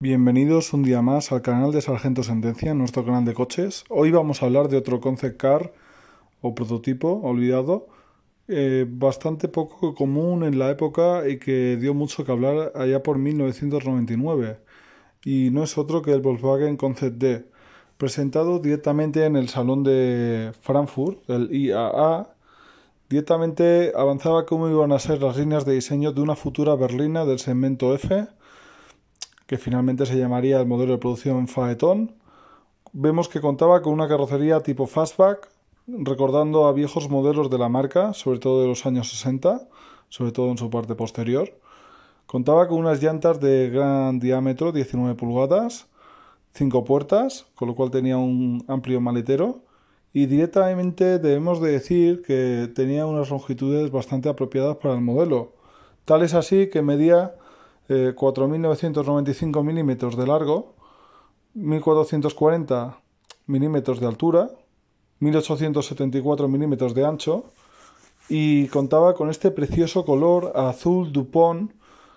Bienvenidos un día más al canal de Sargento Sentencia, nuestro canal de coches. Hoy vamos a hablar de otro concept car o prototipo olvidado, eh, bastante poco común en la época y que dio mucho que hablar allá por 1999. Y no es otro que el Volkswagen Concept D, presentado directamente en el Salón de Frankfurt, el IAA. Directamente avanzaba cómo iban a ser las líneas de diseño de una futura berlina del segmento F que finalmente se llamaría el modelo de producción Faeton, vemos que contaba con una carrocería tipo fastback, recordando a viejos modelos de la marca, sobre todo de los años 60, sobre todo en su parte posterior. Contaba con unas llantas de gran diámetro, 19 pulgadas, 5 puertas, con lo cual tenía un amplio maletero. Y directamente debemos decir que tenía unas longitudes bastante apropiadas para el modelo. Tal es así que medía 4.995 eh, milímetros de largo, 1.440 milímetros de altura, 1.874 milímetros de ancho y contaba con este precioso color azul Dupont,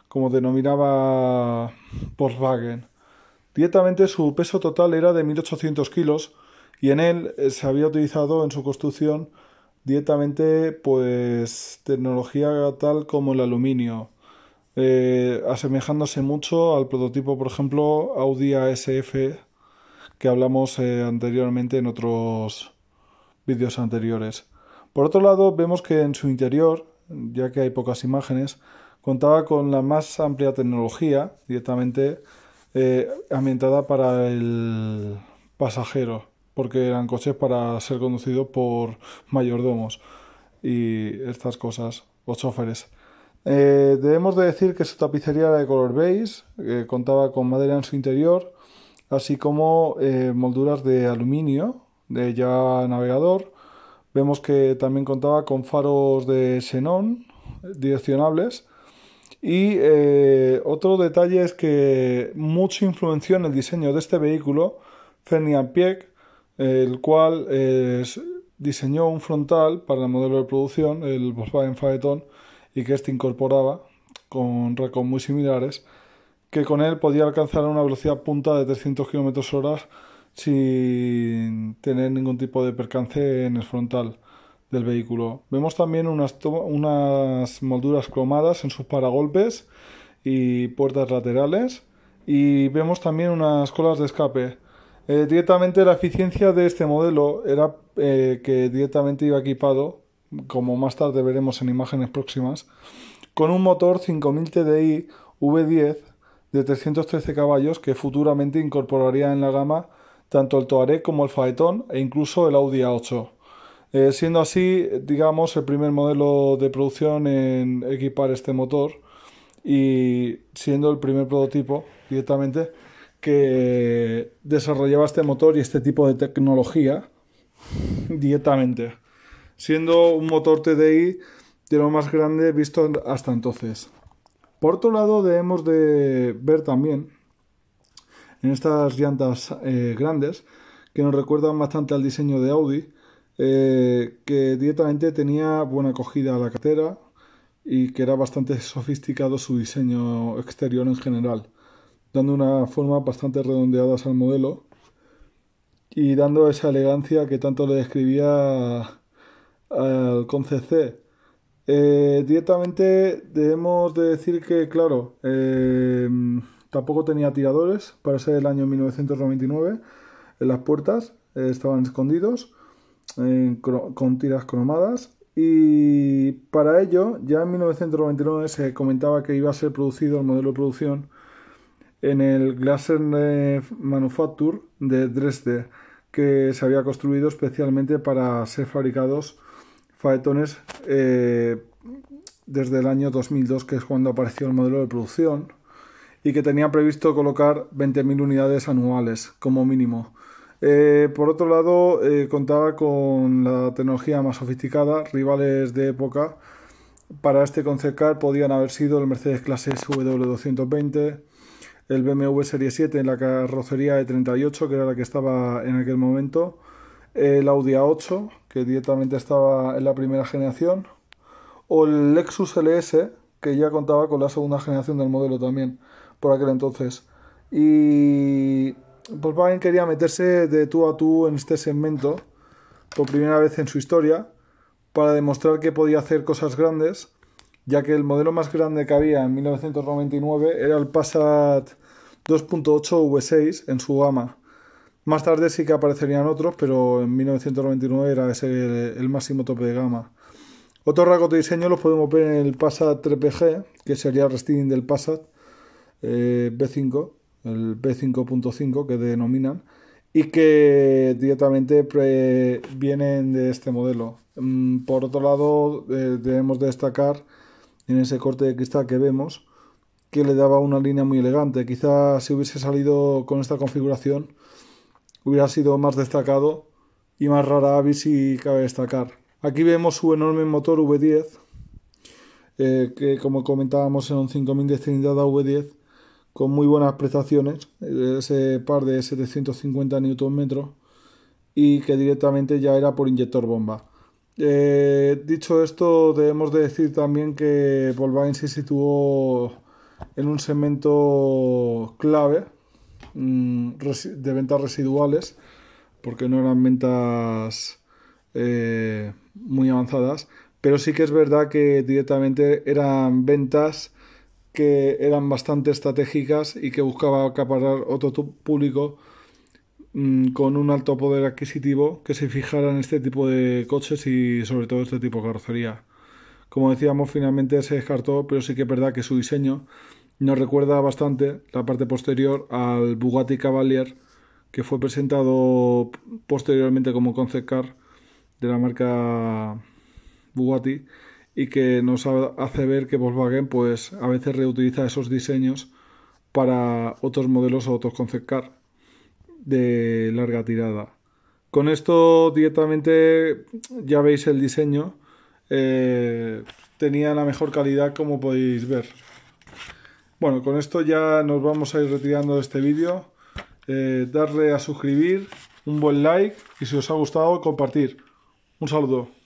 como denominaba Volkswagen. Dietamente su peso total era de 1.800 kilos y en él eh, se había utilizado en su construcción dietamente pues tecnología tal como el aluminio. Eh, asemejándose mucho al prototipo, por ejemplo, Audi ASF que hablamos eh, anteriormente en otros vídeos anteriores. Por otro lado, vemos que en su interior, ya que hay pocas imágenes, contaba con la más amplia tecnología directamente eh, ambientada para el pasajero, porque eran coches para ser conducidos por mayordomos y estas cosas, o choferes. Eh, debemos de decir que su tapicería era de color beige, eh, contaba con madera en su interior, así como eh, molduras de aluminio de ya navegador. Vemos que también contaba con faros de xenón direccionables. Y otro detalle es que mucho influenció en el diseño de este vehículo Zenia Pieck, el cual diseñó un frontal para el modelo de producción, el Volkswagen Phaeton, y que éste incorporaba con récords muy similares, que con él podía alcanzar una velocidad punta de 300 km hora sin tener ningún tipo de percance en el frontal del vehículo. Vemos también unas, unas molduras cromadas en sus paragolpes y puertas laterales y vemos también unas colas de escape. Eh, directamente la eficiencia de este modelo era eh, que directamente iba equipado como más tarde veremos en imágenes próximas, con un motor 5000 TDI V10 de 313 caballos que futuramente incorporaría en la gama tanto el Touareg como el Faetón e incluso el Audi A8. Eh, siendo así, digamos, el primer modelo de producción en equipar este motor y siendo el primer prototipo directamente que desarrollaba este motor y este tipo de tecnología directamente siendo un motor TDI de lo más grande visto hasta entonces. Por otro lado, debemos de ver también en estas llantas eh, grandes que nos recuerdan bastante al diseño de Audi, eh, que directamente tenía buena acogida a la cartera y que era bastante sofisticado su diseño exterior en general, dando una forma bastante redondeada al modelo y dando esa elegancia que tanto le describía eh, con CC. Eh, directamente debemos de decir que, claro, eh, tampoco tenía tiradores para ser el año 1999. En las puertas estaban escondidos con tiras cromadas. Y para ello, ya en 1999 se comentaba que iba a ser producido el modelo de producción en el Glaser Manufacture de Dresde, que se había construido especialmente para ser fabricados Faetones eh, desde el año 2002, que es cuando apareció el modelo de producción, y que tenía previsto colocar 20.000 unidades anuales como mínimo. Eh, por otro lado, eh, contaba con la tecnología más sofisticada, rivales de época. Para este car podían haber sido el Mercedes Clase W220, el BMW Serie 7 en la carrocería de 38, que era la que estaba en aquel momento, el Audi A8, que directamente estaba en la primera generación, o el Lexus LS, que ya contaba con la segunda generación del modelo también, por aquel entonces. Y pues Volkswagen quería meterse de tú a tú en este segmento, por primera vez en su historia, para demostrar que podía hacer cosas grandes, ya que el modelo más grande que había en 1999 era el Passat 2.8 V6 en su gama más tarde sí que aparecerían otros, pero en 1999 era ese el, máximo tope de gama. Otro rasgo de diseño los podemos ver en el Passat 3PG, que sería el restyling del Passat eh, B5, el B5.5 que denominan, y que directamente vienen de este modelo. Mm, por otro lado, eh, debemos destacar en ese corte de cristal que vemos que le daba una línea muy elegante. Quizás si hubiese salido con esta configuración, hubiera sido más destacado y más rara avis si cabe destacar. Aquí vemos su enorme motor V10, eh, que como comentábamos en un 5000 de cilindrada V10 con muy buenas prestaciones, eh, ese par de 750 Nm y que directamente ya era por inyector bomba. Eh, dicho esto, debemos de decir también que Volkswagen se situó en un segmento clave Mm, de ventas residuales, porque no eran ventas eh, muy avanzadas, pero sí que es verdad que directamente eran ventas que eran bastante estratégicas y que buscaba acaparar otro público mm, con un alto poder adquisitivo que se fijara en este tipo de coches y sobre todo este tipo de carrocería. Como decíamos, finalmente se descartó, pero sí que es verdad que su diseño nos recuerda bastante la parte posterior al Bugatti Cavalier que fue presentado posteriormente como concept car de la marca Bugatti y que nos hace ver que Volkswagen pues a veces reutiliza esos diseños para otros modelos o otros concept car de larga tirada. Con esto directamente ya veis el diseño. Eh, tenía la mejor calidad como podéis ver. Bueno, con esto ya nos vamos a ir retirando de este vídeo. Eh, darle a suscribir, un buen like y si os ha gustado, compartir. Un saludo.